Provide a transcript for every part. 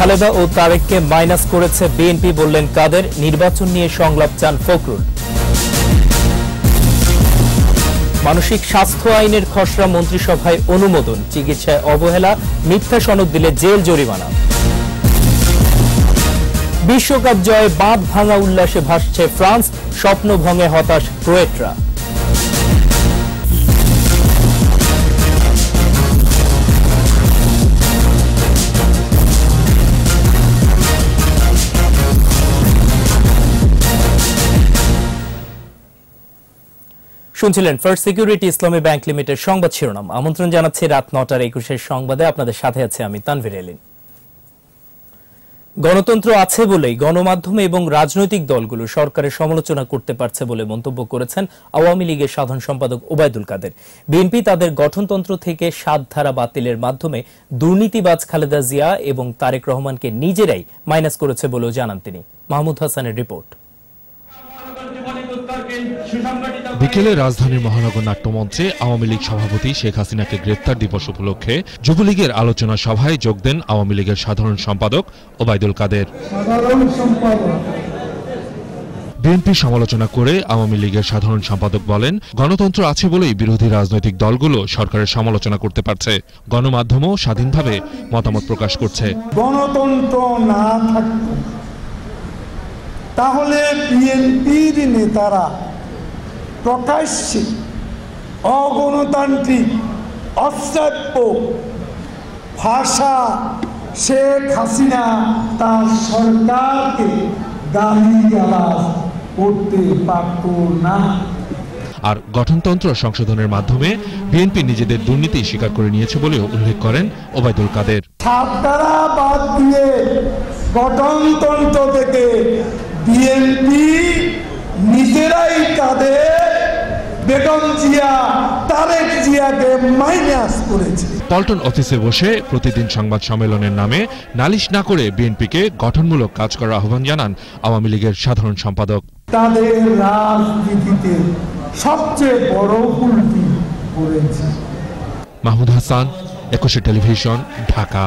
খালেদা ও তারেককে মাইনাস করেছে বিএনপি বললেন কাদের নির্বাচন নিয়ে সংলাপ চান ফখরুল মানসিক স্বাস্থ্য আইনের খসড়া মন্ত্রিসভায় অনুমোদন চিকিৎসায় অবহেলা মিথ্যা সনদ দিলে জেল জরিমানা বিশ্বকাপ জয়ে বাঁধ ভাঙা উল্লাসে ভাসছে ফ্রান্স স্বপ্ন ভঙ্গে হতাশ ক্রোয়েটরা শুনছিলেন first security Islami bank limited সংবাদ শিরোনাম আমন্ত্রণ জানাচ্ছি রাত নটার একুশের সংবাদে আপনাদের সাথে আছে আমি তানভীর এলিন গণতন্ত্র আছে বলেই গণমাধ্যম এবং রাজনৈতিক দলগুলো সরকারের সমালোচনা করতে পারছে বলে মন্তব্য করেছেন আওয়ামী লীগের সাধারণ সম্পাদক ওবায়দুল কাদের বিএনপি তাদের গঠনতন্ত্র থেকে সাত ধারা বাতিলের মাধ্যমে দুর্নীতিবাজ খালেদা জিয়া এবং তারেক রহমানকে নিজেরাই মাইনাস করেছে বলেও জানান তিনি মাহমুদ হাসানের রিপোর্ট বিকেলে রাজধানীর মহানগর নাট্যমঞ্চে আওয়ামী লীগ সভাপতি শেখ হাসিনাকে গ্রেপ্তার দিবস উপলক্ষে যুবলীগের আলোচনা সভায় যোগ দেন আওয়ামী লীগের সাধারণ সম্পাদক ওবায়দুল কাদের বিএনপি সমালোচনা করে আওয়ামী লীগের সাধারণ সম্পাদক বলেন গণতন্ত্র আছে বলেই বিরোধী রাজনৈতিক দলগুলো সরকারের সমালোচনা করতে পারছে গণমাধ্যমও স্বাধীনভাবে মতামত প্রকাশ করছে গণতন্ত্র না তাহলে বিএনপির নেতারা প্রকাশ্যে অগণতান্ত্রিক অশ্রাব্য ভাষা শেখ হাসিনা তার সরকারকে গালি গালাজ করতে পারত না আর গঠনতন্ত্র সংশোধনের মাধ্যমে বিএনপি নিজেদের দুর্নীতি স্বীকার করে নিয়েছে বলেও উল্লেখ করেন ওবায়দুল কাদের ছাত্রারা বাদ দিয়ে গঠনতন্ত্র থেকে বিএনপি পল্টন অফিসে বসে প্রতিদিন সংবাদ সম্মেলনের নামে নালিশ না করে বিএনপিকে গঠনমূলক কাজ করার আহ্বান জানান আওয়ামী লীগের সাধারণ সম্পাদক তাদের রাজনীতিতে সবচেয়ে বড় করেছে মাহমুদ হাসান একুশে টেলিভিশন ঢাকা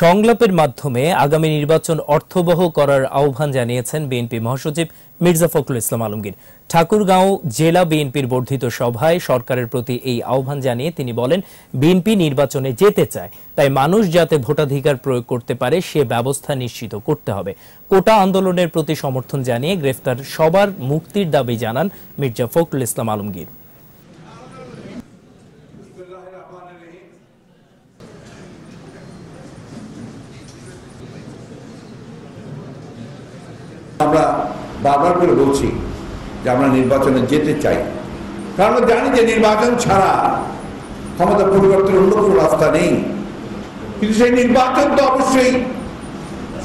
সংলাপের মাধ্যমে আগামী নির্বাচন অর্থবহ করার আহ্বান জানিয়েছেন বিএনপি মহাসচিব মির্জা ফখরুল ইসলাম আলমগীর ঠাকুরগাঁও জেলা বিএনপির বর্ধিত সভায় সরকারের প্রতি এই আহ্বান জানিয়ে তিনি বলেন বিএনপি নির্বাচনে যেতে চায় তাই মানুষ যাতে ভোটাধিকার প্রয়োগ করতে পারে সে ব্যবস্থা নিশ্চিত করতে হবে কোটা আন্দোলনের প্রতি সমর্থন জানিয়ে গ্রেফতার সবার মুক্তির দাবি জানান মির্জা ফখরুল ইসলাম আলমগীর আমরা বারবার করে বলছি যে আমরা নির্বাচনে যেতে চাই কারণ জানি যে নির্বাচন ছাড়া ক্ষমতা পরিবর্তনের অন্য কোনো রাস্তা নেই কিন্তু সেই নির্বাচন তো অবশ্যই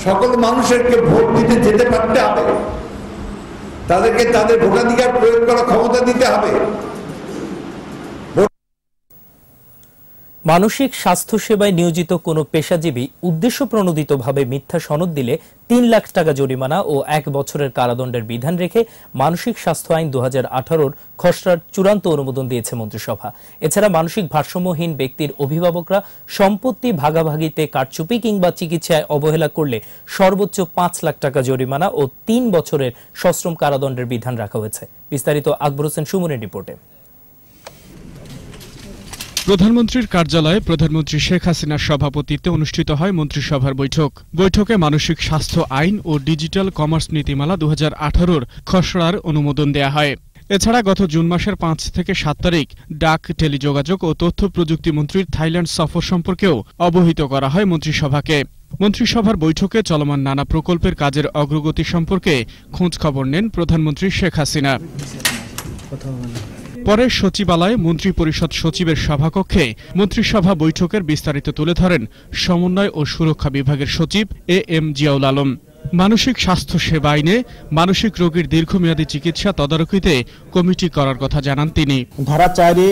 সকল মানুষেরকে ভোট দিতে যেতে পারতে হবে তাদেরকে তাদের ভোটাধিকার প্রয়োগ করার ক্ষমতা দিতে হবে মানসিক স্বাস্থ্য সেবায় নিয়োজিত কোনো পেশাজীবী ভাবে মিথ্যা সনদ দিলে তিন লাখ টাকা জরিমানা ও এক বছরের কারাদণ্ডের বিধান রেখে মানসিক স্বাস্থ্য আইন দু হাজার খসড়ার চূড়ান্ত অনুমোদন দিয়েছে মন্ত্রিসভা এছাড়া মানসিক ভারসাম্যহীন ব্যক্তির অভিভাবকরা সম্পত্তি ভাগাভাগিতে কারচুপি কিংবা চিকিৎসায় অবহেলা করলে সর্বোচ্চ পাঁচ লাখ টাকা জরিমানা ও তিন বছরের সশ্রম কারাদণ্ডের বিধান রাখা হয়েছে বিস্তারিত আকবর হোসেন সুমনের রিপোর্টে প্রধানমন্ত্রীর কার্যালয়ে প্রধানমন্ত্রী শেখ হাসিনার সভাপতিত্বে অনুষ্ঠিত হয় মন্ত্রিসভার বৈঠক বৈঠকে মানসিক স্বাস্থ্য আইন ও ডিজিটাল কমার্স নীতিমালা দু হাজার খসড়ার অনুমোদন দেয়া হয় এছাড়া গত জুন মাসের পাঁচ থেকে সাত তারিখ ডাক টেলিযোগাযোগ ও তথ্য প্রযুক্তি মন্ত্রীর থাইল্যান্ড সফর সম্পর্কেও অবহিত করা হয় মন্ত্রিসভাকে মন্ত্রিসভার বৈঠকে চলমান নানা প্রকল্পের কাজের অগ্রগতি সম্পর্কে খোঁজ খবর নেন প্রধানমন্ত্রী শেখ হাসিনা পরে সচিবালয়ে মন্ত্রী পরিষদ সচিবের সভাকক্ষে মন্ত্রিসভা বৈঠকের বিস্তারিত তুলে ধরেন সমন্বয় ও সুরক্ষা বিভাগের সচিব এ এম জিয়াউল আলম মানসিক স্বাস্থ্য সেবা আইনে মানসিক রোগীর দীর্ঘমেয়াদী চিকিৎসা তদারকিতে কমিটি করার কথা জানান তিনি ধারা চারে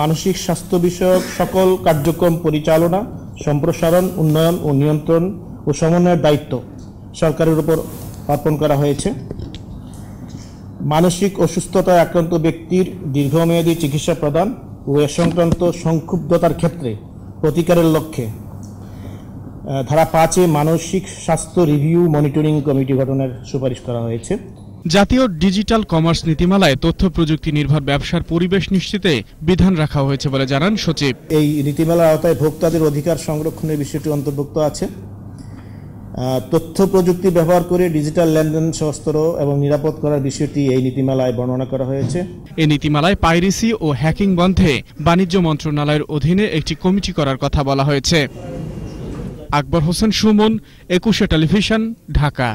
মানসিক স্বাস্থ্য বিষয়ক সকল কার্যক্রম পরিচালনা সম্প্রসারণ উন্নয়ন ও নিয়ন্ত্রণ ও সমন্বয়ের দায়িত্ব সরকারের উপর অর্পণ করা হয়েছে মানসিক অসুস্থতায় আক্রান্ত ব্যক্তির দীর্ঘমেয়াদী চিকিৎসা প্রদান ও এ সংক্রান্ত সংক্ষুব্ধতার ক্ষেত্রে প্রতিকারের লক্ষ্যে ধারা পাঁচে মানসিক স্বাস্থ্য রিভিউ মনিটরিং কমিটি গঠনের সুপারিশ করা হয়েছে জাতীয় ডিজিটাল কমার্স নীতিমালায় তথ্য প্রযুক্তি নির্ভর ব্যবসার পরিবেশ নিশ্চিতে বিধান রাখা হয়েছে বলে জানান সচিব এই নীতিমালার আওতায় ভোক্তাদের অধিকার সংরক্ষণের বিষয়টি অন্তর্ভুক্ত আছে তথ্য প্রযুক্তি ব্যবহার করে ডিজিটাল লেনদেন সহস্তর এবং নিরাপদ করার বিষয়টি এই নীতিমালায় বর্ণনা করা হয়েছে এই নীতিমালায় পাইরেসি ও হ্যাকিং বন্ধে বাণিজ্য মন্ত্রণালয়ের অধীনে একটি কমিটি করার কথা বলা হয়েছে আকবর হোসেন সুমন একুশে টেলিভিশন ঢাকা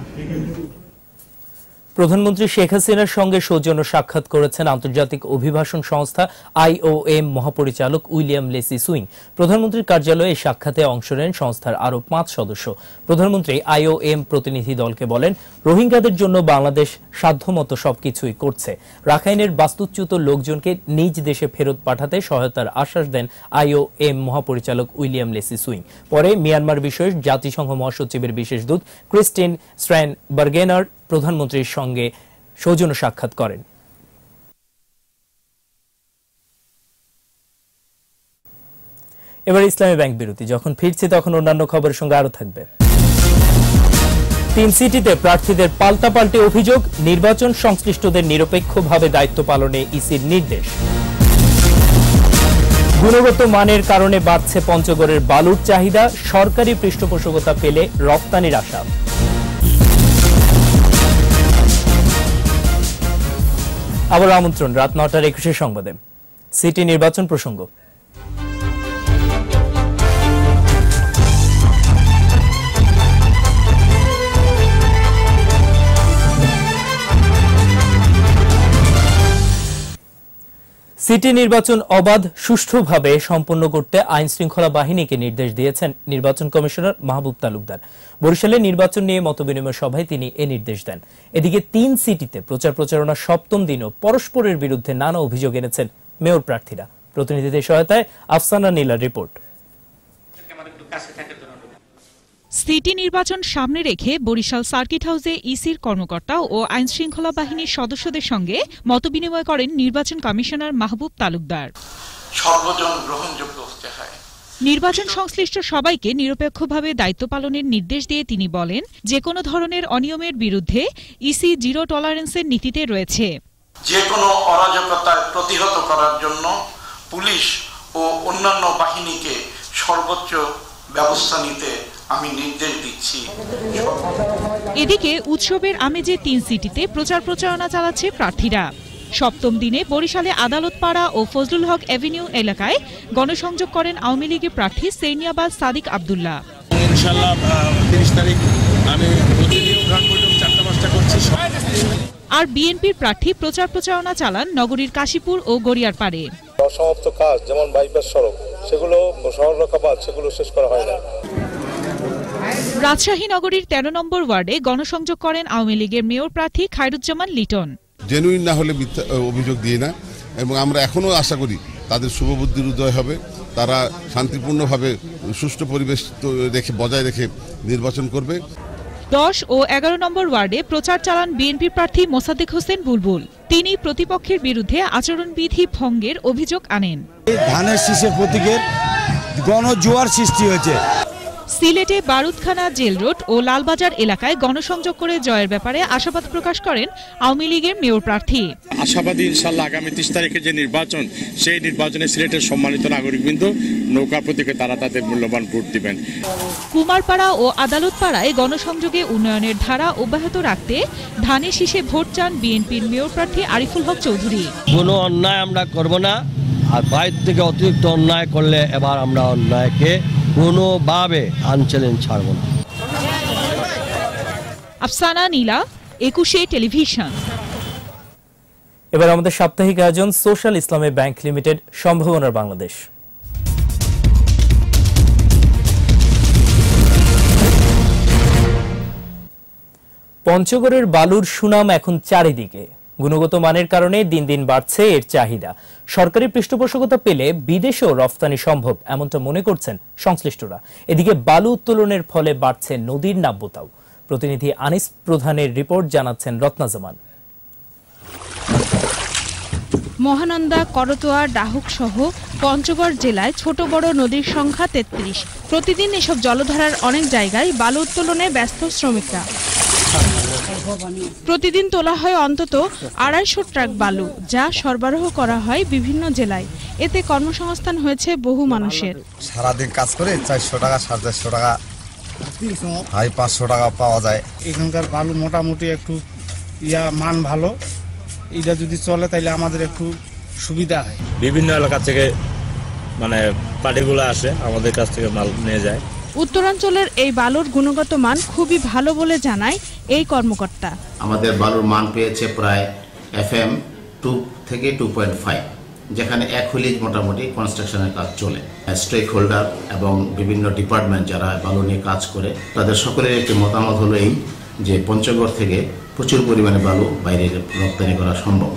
প্রধানমন্ত্রী শেখ হাসিনার সঙ্গে সৌজন্য সাক্ষাৎ করেছেন আন্তর্জাতিক অভিবাসন সংস্থা আইওএম মহাপরিচালক উইলিয়াম লেসি সুইং প্রধানমন্ত্রীর কার্যালয়ে সাক্ষাতে অংশ নেন সংস্থার আরও পাঁচ সদস্য প্রধানমন্ত্রী আইওএম প্রতিনিধি দলকে বলেন রোহিঙ্গাদের জন্য বাংলাদেশ সাধ্যমতো সবকিছুই করছে রাখাইনের বাস্তুচ্যুত লোকজনকে নিজ দেশে ফেরত পাঠাতে সহায়তার আশ্বাস দেন আইওএম মহাপরিচালক উইলিয়াম লেসি সুইং পরে মিয়ানমার বিষয়ে জাতিসংঘ মহাসচিবের বিশেষ দূত ক্রিস্টিন স্ট্র্যান বার্গেনার প্রধানমন্ত্রীর সঙ্গে সৌজন্য সাক্ষাৎ করেন এবার ইসলামী ব্যাংক বিরতি যখন ফিরছি তখন অন্যান্য খবরের সঙ্গে আরো থাকবে তিন সিটিতে প্রার্থীদের পাল্টাপাল্টি অভিযোগ নির্বাচন সংশ্লিষ্টদের নিরপেক্ষভাবে দায়িত্ব পালনে ইসির নির্দেশ গুণগত মানের কারণে বাড়ছে পঞ্চগড়ের বালুর চাহিদা সরকারি পৃষ্ঠপোষকতা পেলে রপ্তানির আশা আবার আমন্ত্রণ রাত নটার একুশে সংবাদে সিটি নির্বাচন প্রসঙ্গ সিটি নির্বাচন অবাধ সুষ্ঠুভাবে সম্পন্ন করতে আইন শৃঙ্খলা বাহিনীকে নির্দেশ দিয়েছেন নির্বাচন কমিশনার মাহবুব তালুকদার বরিশালে নির্বাচন নিয়ে মতবিনিময় সভায় তিনি এ নির্দেশ দেন এদিকে তিন সিটিতে প্রচার প্রচারণা সপ্তম দিনও পরস্পরের বিরুদ্ধে নানা অভিযোগ এনেছেন মেয়র প্রার্থীরা প্রতিনিধিদের সহায়তায় আফসানা নীলার রিপোর্ট সিটি নির্বাচন সামনে রেখে বরিশাল সার্কিট হাউসে ইসির কর্মকর্তা ও আইন শৃঙ্খলা বাহিনীর সদস্যদের সঙ্গে মতবিনিময় করেন নির্বাচন কমিশনার মাহবুব তালুকদার নির্বাচন সংশ্লিষ্ট সবাইকে নিরপেক্ষভাবে দায়িত্ব পালনের নির্দেশ দিয়ে তিনি বলেন যে কোনো ধরনের অনিয়মের বিরুদ্ধে ইসি জিরো টলারেন্সের নীতিতে রয়েছে যে কোনো অরাজকতা প্রতিহত করার জন্য পুলিশ ও অন্যান্য বাহিনীকে সর্বোচ্চ ব্যবস্থা নিতে এদিকে উৎসবের আমেজে তিন সিটিতে প্রচার প্রচারণা চালাচ্ছে প্রার্থীরা সপ্তম দিনে বরিশালে আদালত পাড়া ও ফজলুল হক এভিনিউ এলাকায় গণসংযোগ করেন আওয়ামী লীগের প্রার্থী সেনিয়াবাদ সাদিক আবদুল্লাহ আর বিএনপির প্রার্থী প্রচার প্রচারণা চালান নগরীর কাশীপুর ও গড়িয়ার পারে অসমাপ্ত কাজ যেমন বাইপাস সড়ক সেগুলো শহর রক্ষাবাদ সেগুলো শেষ করা হয় না রাজশাহী নগরীর ১৩ নম্বর ওয়ার্ডে গণসংযোগ করেন আওয়ামী লীগের মেয়র প্রার্থী খায়রুজ্জামান লিটন জেনুইন না হলে অভিযোগ দিয়ে না এবং আমরা এখনও আশা করি তাদের শুভবুদ্ধির উদয় হবে তারা শান্তিপূর্ণভাবে সুষ্ঠু পরিবেশ রেখে বজায় রেখে নির্বাচন করবে দশ ও এগারো নম্বর ওয়ার্ডে প্রচার চালান বিএনপি প্রার্থী মোসাদ্দেক হোসেন বুলবুল তিনি প্রতিপক্ষের বিরুদ্ধে আচরণবিধি ভঙ্গের অভিযোগ আনেন ধানের শীষের প্রতীকের গণজোয়ার সৃষ্টি হয়েছে সিলেটে বারুদখানা জেল রোড ও লালবাজার এলাকায় গণসংযোগ করে জয়ের ব্যাপারে আশাবাদ প্রকাশ করেন আওয়ামী লীগের মেয়র প্রার্থী আশাবাদী ইনশাল্লাহ আগামী তিরিশ তারিখে যে নির্বাচন সেই নির্বাচনে সিলেটের সম্মানিত নাগরিকবৃন্দ নৌকা প্রতীকে তারা তাদের মূল্যবান ভোট দিবেন কুমারপাড়া ও আদালত পাড়ায় গণসংযোগে উন্নয়নের ধারা অব্যাহত রাখতে ধানের শীষে ভোট চান বিএনপির মেয়র প্রার্থী আরিফুল হক চৌধুরী কোনো অন্যায় আমরা করব না আর বাইর থেকে অতিরিক্ত অন্যায় করলে এবার আমরা অন্যায়কে কোনোভাবে আনচ্যালেঞ্জ ছাড়ব না আফসানা নীলা একুশে টেলিভিশন এবার আমাদের সাপ্তাহিক আয়োজন সোশ্যাল ইসলামী ব্যাংক লিমিটেড সম্ভাবনার বাংলাদেশ পঞ্চগড়ের বালুর সুনাম এখন চারিদিকে গুণগত মানের কারণে দিন দিন বাড়ছে এর চাহিদা সরকারি পৃষ্ঠপোষকতা পেলে বিদেশেও রফতানি সম্ভব এমনটা মনে করছেন সংশ্লিষ্টরা এদিকে বালু উত্তোলনের ফলে বাড়ছে নদীর নাব্যতাও প্রতিনিধি আনিস প্রধানের রিপোর্ট জানাচ্ছেন রত্না জামান মহানন্দা করতোয়া ডাহুক সহ পঞ্চগড় জেলায় ছোট বড় নদীর সংখ্যা তেত্রিশ প্রতিদিন এসব জলধারার অনেক জায়গায় বালু উত্তোলনে ব্যস্ত শ্রমিকরা প্রতিদিন তোলা হয় অন্তত আড়াইশো ট্রাক বালু যা সরবরাহ করা হয় বিভিন্ন জেলায় এতে কর্মসংস্থান হয়েছে বহু মানুষের সারাদিন কাজ করে চারশো টাকা সাড়ে চারশো টাকা হাই পাঁচশো টাকা পাওয়া যায় এখানকার বালু মোটামুটি একটু ইয়া মান ভালো এটা যদি চলে তাহলে আমাদের একটু সুবিধা হয় বিভিন্ন এলাকা থেকে মানে পার্টিগুলো আসে আমাদের কাছ থেকে মাল নিয়ে যায় উত্তরাঞ্চলের এই বালুর গুণগত মান খুবই ভালো বলে জানায় এই কর্মকর্তা আমাদের বালুর মান পেয়েছে প্রায় এফ এম টু থেকে টু পয়েন্ট ফাইভ যেখানে এক হুইলিজ মোটামুটি কনস্ট্রাকশনের কাজ চলে স্টেক হোল্ডার এবং বিভিন্ন ডিপার্টমেন্ট যারা বালু নিয়ে কাজ করে তাদের সকলের একটি মতামত হলো এই যে পঞ্চগড় থেকে প্রচুর পরিমাণে বালু বাইরে রপ্তানি করা সম্ভব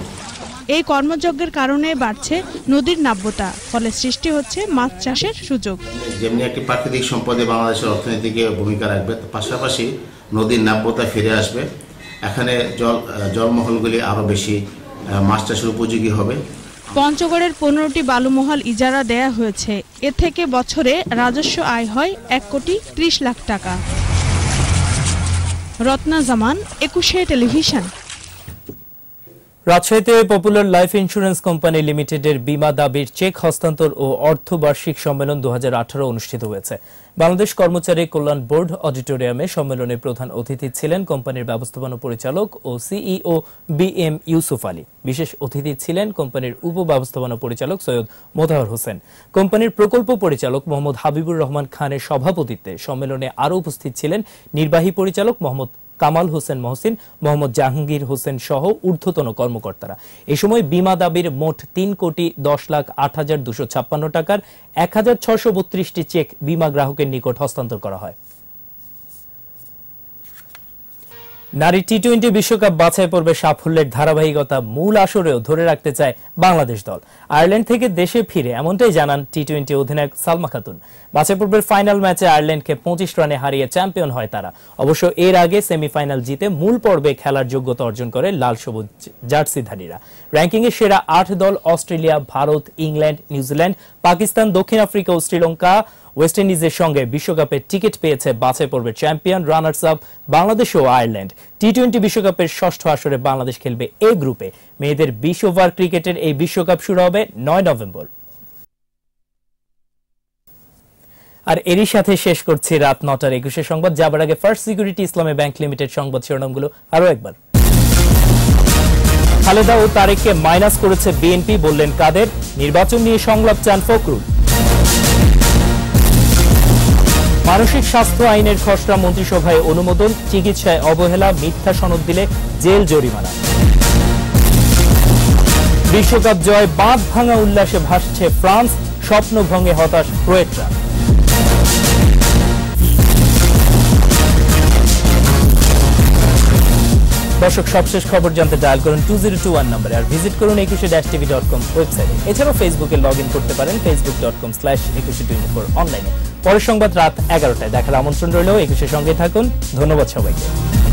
এই কর্মযজ্ঞের কারণে বাড়ছে নদীর নাব্যতা ফলে সৃষ্টি হচ্ছে মাছ চাষের সুযোগ যেমনি একটি প্রাকৃতিক সম্পদে বাংলাদেশের অর্থনীতিকে ভূমিকা রাখবে পাশাপাশি নদীর নাব্যতা ফিরে আসবে এখানে জল জলমহলগুলি আরও বেশি মাছ চাষের উপযোগী হবে পঞ্চগড়ের পনেরোটি বালুমহল ইজারা দেয়া হয়েছে এ থেকে বছরে রাজস্ব আয় হয় এক কোটি ত্রিশ লাখ টাকা রত্না জামান একুশে টেলিভিশন রাজশাহীতে পপুলার লাইফ ইন্স্যুরেন্স কোম্পানি লিমিটেডের বিমা দাবির চেক হস্তান্তর ও অর্থবার্ষিক সম্মেলন দু অনুষ্ঠিত হয়েছে বাংলাদেশ কর্মচারী কল্যাণ বোর্ড অডিটোরিয়ামে সম্মেলনে প্রধান অতিথি ছিলেন কোম্পানির ব্যবস্থাপনা পরিচালক ও CEO B M Yusuf Ali বিশেষ অতিথি ছিলেন কোম্পানির উপ ব্যবস্থাপনা পরিচালক সৈয়দ মোতাহর হোসেন কোম্পানির প্রকল্প পরিচালক মোহাম্মদ হাবিবুর রহমান খানের সভাপতিত্বে সম্মেলনে আরও উপস্থিত ছিলেন নির্বাহী পরিচালক মোহাম্মদ কামাল হোসেন মহসিন মোহাম্মদ জাহাঙ্গীর হোসেন সহ ঊর্ধ্বতন কর্মকর্তারা এ সময় বিমা দাবির মোট তিন কোটি দশ লাখ আট হাজার দুশো ছাপ্পান্ন টাকার এক হাজার ছশো বত্রিশটি চেক বিমা গ্রাহকের নিকট হস্তান্তর করা হয় নারী টি টোয়েন্টি বিশ্বকাপ বাছাই পর্বে সাফল্যের ধারাবাহিকতা মূল আসরেও ধরে রাখতে চায় বাংলাদেশ দল আয়ারল্যান্ড থেকে দেশে ফিরে এমনটাই জানান টি টোয়েন্টি অধিনায়ক সালমা খাতুন বাছাই পর্বের ফাইনাল ম্যাচে আয়ারল্যান্ডকে পঁচিশ রানে হারিয়ে চ্যাম্পিয়ন হয় তারা অবশ্য এর আগে সেমিফাইনাল জিতে মূল পর্বে খেলার যোগ্যতা অর্জন করে লাল সবুজ জার্সিধারীরা র্যাঙ্কিংয়ে সেরা আট দল Australia Bharat England New Zealand Pakistan দক্ষিণ আফ্রিকা ও শ্রীলঙ্কা ওয়েস্ট ইন্ডিজের সঙ্গে বিশ্বকাপের টিকিট পেয়েছে বাছাই পর্বের চ্যাম্পিয়ন রানার্স আপ বাংলাদেশ ও আয়ারল্যান্ড টি টোয়েন্টি বিশ্বকাপের ষষ্ঠ আসরে বাংলাদেশ খেলবে এ গ্রুপে মেয়েদের বিশ ওভার ক্রিকেটের এই বিশ্বকাপ শুরু হবে নয় নভেম্বর আর এরই সাথে শেষ করছি রাত নটার একুশে সংবাদ যাবার আগে first security Islami bank limited সংবাদ শিরোনামগুলো আরও একবার খালেদা ও তারেককে মাইনাস করেছে বিএনপি বললেন কাদের নির্বাচন নিয়ে সংলাপ চান ফখরুল মানসিক স্বাস্থ্য আইনের খসড়া মন্ত্রিসভায় অনুমোদন চিকিৎসায় অবহেলা মিথ্যা সনদ দিলে জেল জরিমানা বিশ্বকাপ জয় বাঁধ ভাঙা উল্লাসে ভাসছে ফ্রান্স স্বপ্নভঙ্গে হতাশ ক্রোয়েটরা দর্শক সবশেষ খবর জানতে ডায়াল করুন টু জিরো টু ওয়ান নম্বরে আর ভিজিট করুন একুশে ড্যাশ টিভি ডট কম ওয়েবসাইটে এছাড়াও ফেসবুকে লগ ইন করতে পারেন Facebook dot com slash Ekushey twenty four অনলাইনে পরের সংবাদ রাত এগারোটায় দেখার আমন্ত্রণ রইলেও একুশের সঙ্গে থাকুন ধন্যবাদ সবাইকে